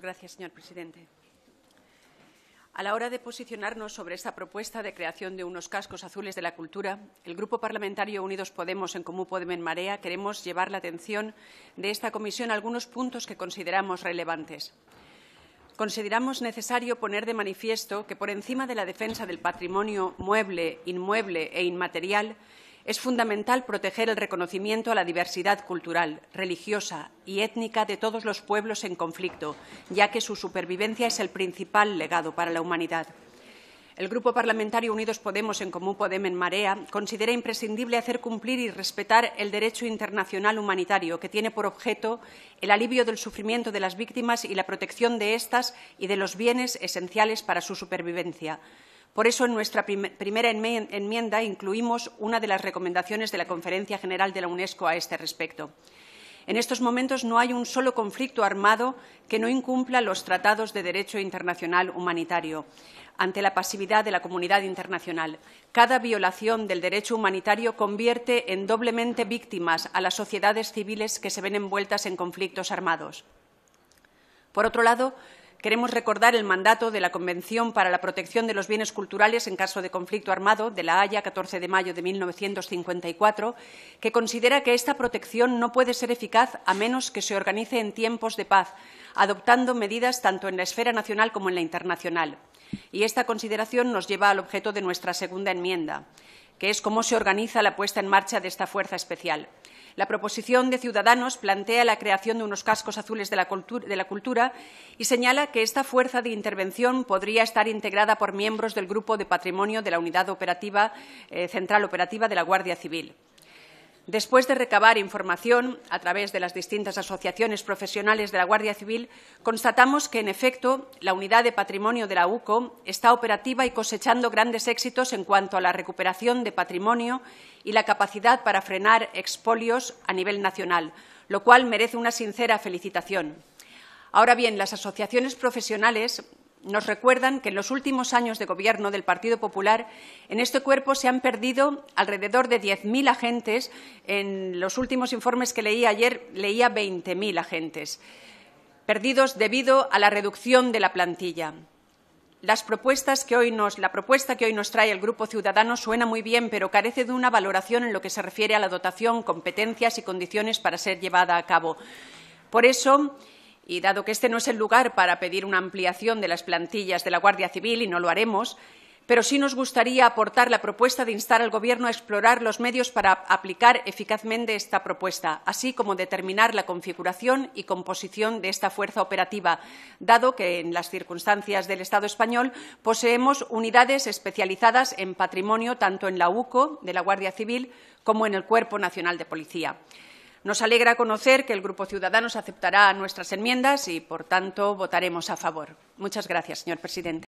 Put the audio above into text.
gracias, señor presidente. A la hora de posicionarnos sobre esta propuesta de creación de unos cascos azules de la cultura, el Grupo Parlamentario Unidos Podemos en Común Podemos en Marea queremos llevar la atención de esta comisión a algunos puntos que consideramos relevantes. Consideramos necesario poner de manifiesto que, por encima de la defensa del patrimonio mueble, inmueble e inmaterial, es fundamental proteger el reconocimiento a la diversidad cultural, religiosa y étnica de todos los pueblos en conflicto, ya que su supervivencia es el principal legado para la humanidad. El Grupo Parlamentario Unidos Podemos en Común Podem en Marea considera imprescindible hacer cumplir y respetar el derecho internacional humanitario, que tiene por objeto el alivio del sufrimiento de las víctimas y la protección de estas y de los bienes esenciales para su supervivencia. Por eso, en nuestra primera enmienda incluimos una de las recomendaciones de la Conferencia General de la UNESCO a este respecto. En estos momentos no hay un solo conflicto armado que no incumpla los tratados de derecho internacional humanitario ante la pasividad de la comunidad internacional. Cada violación del derecho humanitario convierte en doblemente víctimas a las sociedades civiles que se ven envueltas en conflictos armados. Por otro lado, Queremos recordar el mandato de la Convención para la Protección de los Bienes Culturales en caso de conflicto armado de La Haya, 14 de mayo de 1954, que considera que esta protección no puede ser eficaz a menos que se organice en tiempos de paz, adoptando medidas tanto en la esfera nacional como en la internacional. Y esta consideración nos lleva al objeto de nuestra segunda enmienda que es cómo se organiza la puesta en marcha de esta fuerza especial. La proposición de Ciudadanos plantea la creación de unos cascos azules de la, cultura, y señala que esta fuerza de intervención podría estar integrada por miembros del Grupo de Patrimonio de la Unidad Operativa, eh, Central Operativa de la Guardia Civil. Después de recabar información a través de las distintas asociaciones profesionales de la Guardia Civil, constatamos que, en efecto, la unidad de patrimonio de la UCO está operativa y cosechando grandes éxitos en cuanto a la recuperación de patrimonio y la capacidad para frenar expolios a nivel nacional, lo cual merece una sincera felicitación. Ahora bien, las asociaciones profesionales nos recuerdan que en los últimos años de gobierno del Partido Popular en este cuerpo se han perdido alrededor de 10.000 agentes. En los últimos informes que leí ayer leía 20.000 agentes, perdidos debido a la reducción de la plantilla. Las propuestas que la propuesta que hoy nos trae el Grupo Ciudadano suena muy bien, pero carece de una valoración en lo que se refiere a la dotación, competencias y condiciones para ser llevada a cabo. Por eso, y dado que este no es el lugar para pedir una ampliación de las plantillas de la Guardia Civil, y no lo haremos, pero sí nos gustaría aportar la propuesta de instar al Gobierno a explorar los medios para aplicar eficazmente esta propuesta, así como determinar la configuración y composición de esta fuerza operativa, dado que en las circunstancias del Estado español poseemos unidades especializadas en patrimonio tanto en la UCO de la Guardia Civil como en el Cuerpo Nacional de Policía. Nos alegra conocer que el Grupo Ciudadanos aceptará nuestras enmiendas y, por tanto, votaremos a favor. Muchas gracias, señor presidente.